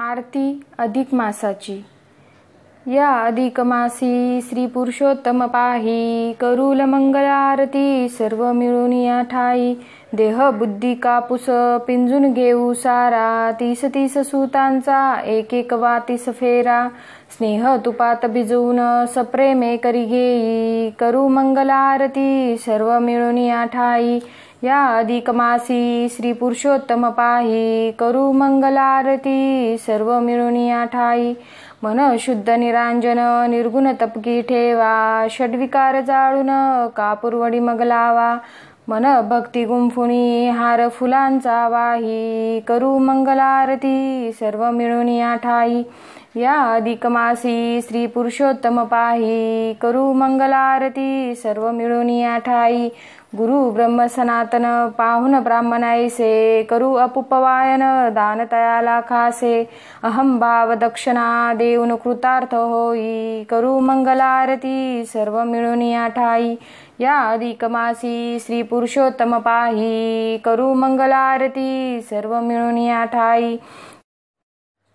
आरती अधिक मासाची या अधिक मासी श्री पुरुषोत्तम पाही करुल मंगल आरती सर्व मिळून या ठाई देह बुद्धी कापूस पिंजून घेऊ सारा तीस तीस सुतांचा एक एक तीस फेरा स्नेह तुपात भिजवून सप्रेमे करी घेई करू मंगल आरती सर्व मिळून या ठाई या मासी श्री पुरुषोत्तम पाही करू मंगलारती सर्व मिळुनी आठाई मन शुद्ध निरांजन निर्गुण तपकी ठेवा षडविकार जाळून कापूरवडी मग लावा मन भक्ती गुंफुणी हार फुलांचा वाही करू मंगलारती सर्व मिळून आठाई या अधिकमासी श्री पुरुषोत्तम पाही करू मंगलारती सर्व मिळून आठाई गुरु ब्रह्म सनातन पाहुन ब्राह्मणायसे करू अपुपवायन तयाला खासे अहम भाव दक्षिणा देऊन कृतार्थ होई करू मंगलारती सर्व मिळून आठाई या अधिकमासी श्री पुरुषोत्तम पाही करू मंगलारती सर्व मिळून आठाई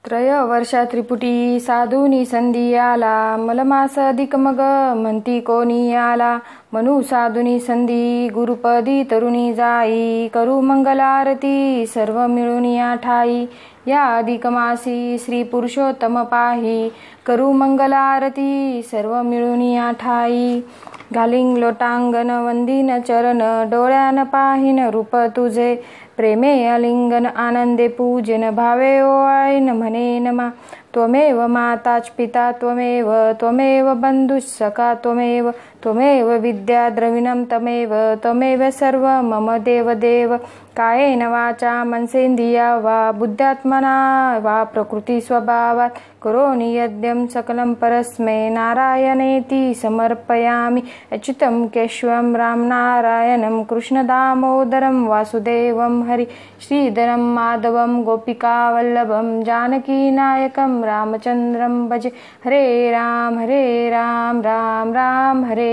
त्रय वर्षा त्रिपुटी साधूनी संधी आला मलमास अधिक मग म्हणती कोणी आला मनु साधुनी संधी गुरुपदी तरुणी जाई करू मंगल आरती सर्व मिळून या ठाई या अधिक मासी श्री पुरुषोत्तम पाही करू मंगल आरती सर्व मिळून या ठाई घालिंग लोटांगन वंदीन चरण डोळ्यान पाहिन रूप तुझे प्रेमे अलिंगन आनंदे पूजन भावे ओळीन मने नमा त्वमेव माताच पिता त्वमेव त्वमेव बन्धु सका त्वमेव त्वमेव विद्या द्रविणं तमेव त्वमेव सर्व मम देवदेव कायेन वाचा मनसेंदिया वा बुद्ध्यात्मना वा प्रकृतिस्वभावात् करोमि यद्यं सकलं परस्मै नारायणेति समर्पयामि अच्युतं केशवं रामनारायणं कृष्णदामोदरं वासुदेवं हरि श्रीधरं माधवं गोपिकावल्लभं जानकीनायकं रामचन्द्रं भजे हरे राम हरे राम राम राम हरे